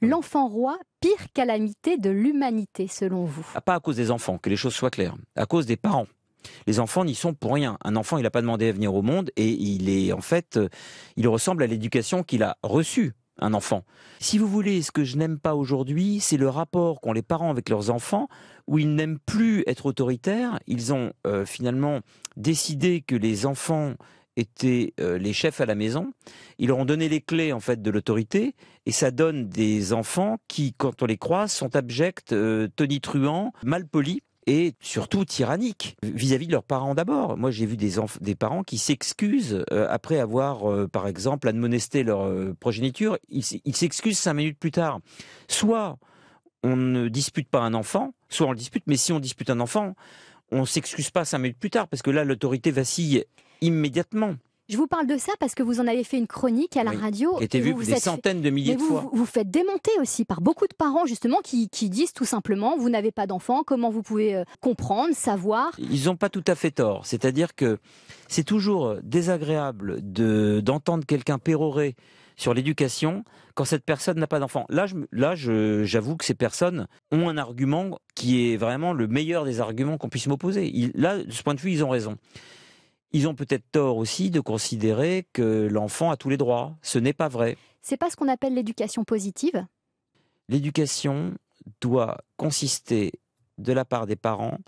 Mmh. l'enfant roi, pire calamité de l'humanité, selon vous ah, Pas à cause des enfants, que les choses soient claires, à cause des parents. Les enfants n'y sont pour rien. Un enfant, il n'a pas demandé à venir au monde et il est en fait, euh, il ressemble à l'éducation qu'il a reçue un enfant. Si vous voulez, ce que je n'aime pas aujourd'hui, c'est le rapport qu'ont les parents avec leurs enfants, où ils n'aiment plus être autoritaires. Ils ont euh, finalement décidé que les enfants étaient euh, les chefs à la maison. Ils leur ont donné les clés en fait de l'autorité et ça donne des enfants qui, quand on les croit, sont abjects, euh, tonitruants, mal et surtout tyranniques vis-à-vis de leurs parents d'abord. Moi, j'ai vu des, parents qui s'excusent euh, après avoir, par exemple, admonesté leur progéniture. Ils s'excusent cinq minutes plus tard. Soit on ne dispute pas un enfant, soit on le dispute, mais si on dispute un enfant, on s'excuse pas cinq minutes plus tard, parce que là, l'autorité vacille immédiatement. Je vous parle de ça parce que vous en avez fait une chronique à la radio. Qui vue vous, des centaines de milliers de fois. Vous, vous faites démonter aussi par beaucoup de parents justement qui, disent tout simplement vous n'avez pas d'enfant, comment vous pouvez euh, comprendre, savoir Ils n'ont pas tout à fait tort. C'est-à-dire que c'est toujours désagréable de d'entendre quelqu'un pérorer sur l'éducation quand cette personne n'a pas d'enfant. Là, j'avoue que ces personnes ont un argument qui est vraiment le meilleur des arguments qu'on puisse m'opposer. Là, de ce point de vue, ils ont raison. Ils ont peut-être tort aussi de considérer que l'enfant a tous les droits. Ce n'est pas vrai. C'est pas ce qu'on appelle l'éducation positive. L'éducation doit consister de la part des parents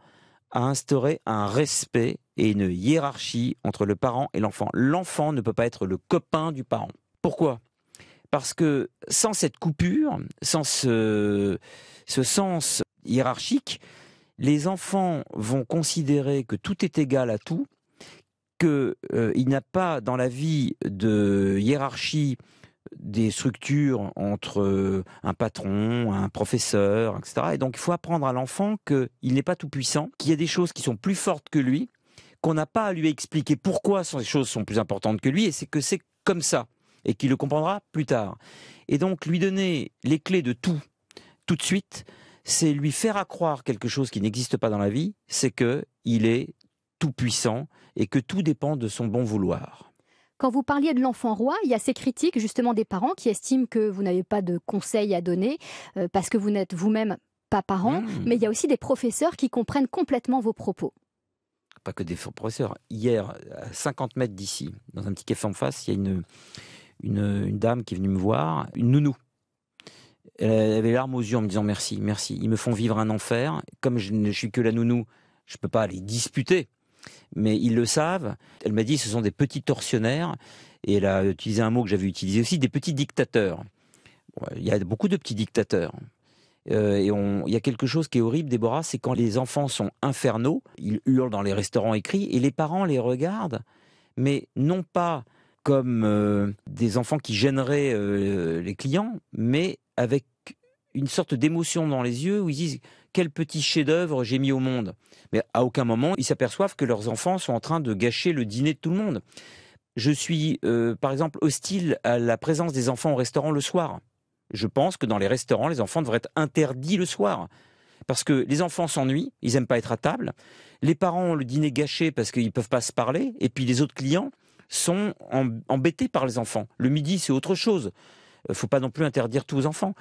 à instaurer un respect et une hiérarchie entre le parent et l'enfant. L'enfant ne peut pas être le copain du parent. Pourquoi Parce que sans cette coupure, sans ce, sens hiérarchique, les enfants vont considérer que tout est égal à tout, qu'il euh, il n'y a pas dans la vie de hiérarchie des structures entre euh, un patron, un professeur, etc. Et donc il faut apprendre à l'enfant qu'il n'est pas tout puissant, qu'il y a des choses qui sont plus fortes que lui, qu'on n'a pas à lui expliquer pourquoi ces choses sont plus importantes que lui, et c'est que c'est comme ça et qui le comprendra plus tard. Et donc lui donner les clés de tout, tout de suite, c'est lui faire accroire quelque chose qui n'existe pas dans la vie, c'est que il est tout puissant et que tout dépend de son bon vouloir. Quand vous parliez de l'enfant roi, il y a ces critiques justement des parents qui estiment que vous n'avez pas de conseils à donner euh, parce que vous n'êtes vous-même pas parent, hmm. mais il y a aussi des professeurs qui comprennent complètement vos propos. Pas que des professeurs. Hier, à 50 mètres d'ici, dans un petit café en face, il y a une, une, dame qui est venue me voir, une nounou. Elle avait larmes aux yeux en me disant merci, merci. Ils me font vivre un enfer. Comme je ne suis que la nounou, je ne peux pas les disputer. Mais ils le savent. Elle m'a dit ce sont des petits tortionnaires. Et elle a utilisé un mot que j'avais utilisé aussi, des petits dictateurs. Il y a beaucoup de petits dictateurs. Euh, et il y a quelque chose qui est horrible, Déborah, c'est quand les enfants sont infernaux, ils hurlent dans les restaurants écrits, et les parents les regardent, mais non pas comme euh, des enfants qui gêneraient euh, les clients, mais avec une sorte d'émotion dans les yeux où ils disent quel petit chef-d'œuvre j'ai mis au monde. Mais à aucun moment ils s'aperçoivent que leurs enfants sont en train de gâcher le dîner de tout le monde. Je suis euh, par exemple hostile à la présence des enfants au restaurant le soir. Je pense que dans les restaurants, les enfants devraient être interdits le soir. Parce que les enfants s'ennuient, ils n'aiment pas être à table. Les parents ont le dîner gâché parce qu'ils ne peuvent pas se parler. Et puis les autres clients, sont embêtés par les enfants. Le midi, c'est autre chose. Il euh, Faut pas non plus interdire tout aux enfants.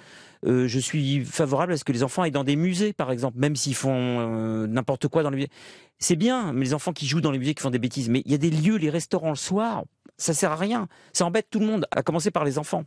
Euh, je suis favorable à ce que les enfants aillent dans des musées, par exemple, même s'ils font euh, n'importe quoi dans les musées. C'est bien, mais les enfants qui jouent dans les musées, qui font des bêtises. Mais il y a des lieux, les restaurants le soir, ça sert à rien. Ça embête tout le monde, à commencer par les enfants.